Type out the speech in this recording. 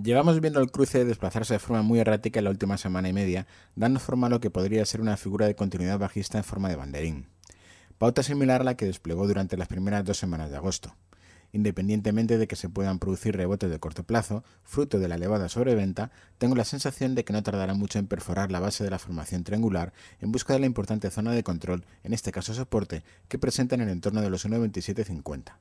Llevamos viendo el cruce desplazarse de forma muy errática en la última semana y media, dando forma a lo que podría ser una figura de continuidad bajista en forma de banderín. Pauta similar a la que desplegó durante las primeras dos semanas de agosto. Independientemente de que se puedan producir rebotes de corto plazo, fruto de la elevada sobreventa, tengo la sensación de que no tardará mucho en perforar la base de la formación triangular en busca de la importante zona de control, en este caso soporte, que presenta en el entorno de los 1.2750.